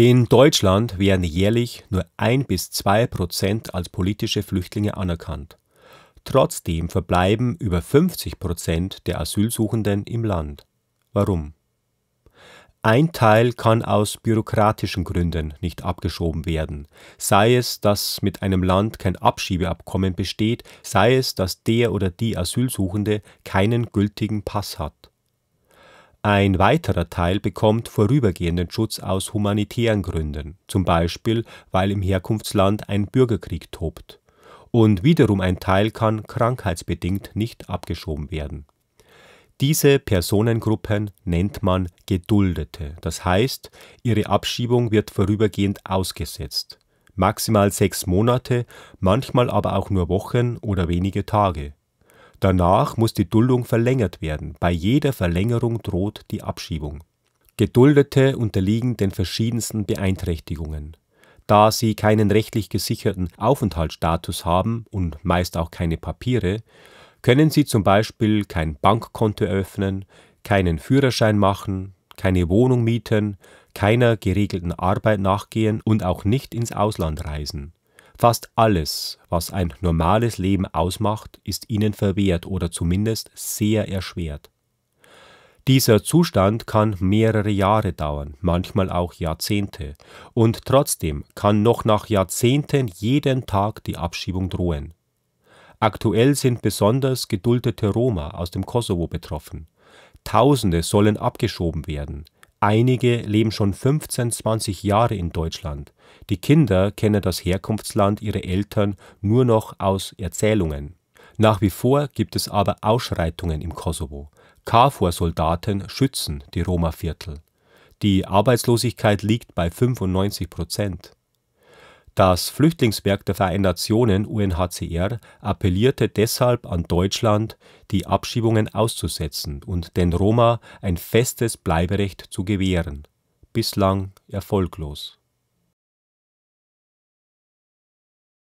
In Deutschland werden jährlich nur ein bis zwei Prozent als politische Flüchtlinge anerkannt. Trotzdem verbleiben über 50 Prozent der Asylsuchenden im Land. Warum? Ein Teil kann aus bürokratischen Gründen nicht abgeschoben werden, sei es, dass mit einem Land kein Abschiebeabkommen besteht, sei es, dass der oder die Asylsuchende keinen gültigen Pass hat. Ein weiterer Teil bekommt vorübergehenden Schutz aus humanitären Gründen, zum Beispiel weil im Herkunftsland ein Bürgerkrieg tobt. Und wiederum ein Teil kann krankheitsbedingt nicht abgeschoben werden. Diese Personengruppen nennt man Geduldete, das heißt, ihre Abschiebung wird vorübergehend ausgesetzt. Maximal sechs Monate, manchmal aber auch nur Wochen oder wenige Tage. Danach muss die Duldung verlängert werden. Bei jeder Verlängerung droht die Abschiebung. Geduldete unterliegen den verschiedensten Beeinträchtigungen. Da sie keinen rechtlich gesicherten Aufenthaltsstatus haben und meist auch keine Papiere, können sie zum Beispiel kein Bankkonto eröffnen, keinen Führerschein machen, keine Wohnung mieten, keiner geregelten Arbeit nachgehen und auch nicht ins Ausland reisen. Fast alles, was ein normales Leben ausmacht, ist ihnen verwehrt oder zumindest sehr erschwert. Dieser Zustand kann mehrere Jahre dauern, manchmal auch Jahrzehnte, und trotzdem kann noch nach Jahrzehnten jeden Tag die Abschiebung drohen. Aktuell sind besonders geduldete Roma aus dem Kosovo betroffen. Tausende sollen abgeschoben werden, Einige leben schon 15, 20 Jahre in Deutschland. Die Kinder kennen das Herkunftsland ihrer Eltern nur noch aus Erzählungen. Nach wie vor gibt es aber Ausschreitungen im Kosovo. KFOR-Soldaten schützen die Roma-Viertel. Die Arbeitslosigkeit liegt bei 95 Prozent. Das Flüchtlingswerk der Vereinten Nationen (UNHCR) appellierte deshalb an Deutschland, die Abschiebungen auszusetzen und den Roma ein festes Bleiberecht zu gewähren – bislang erfolglos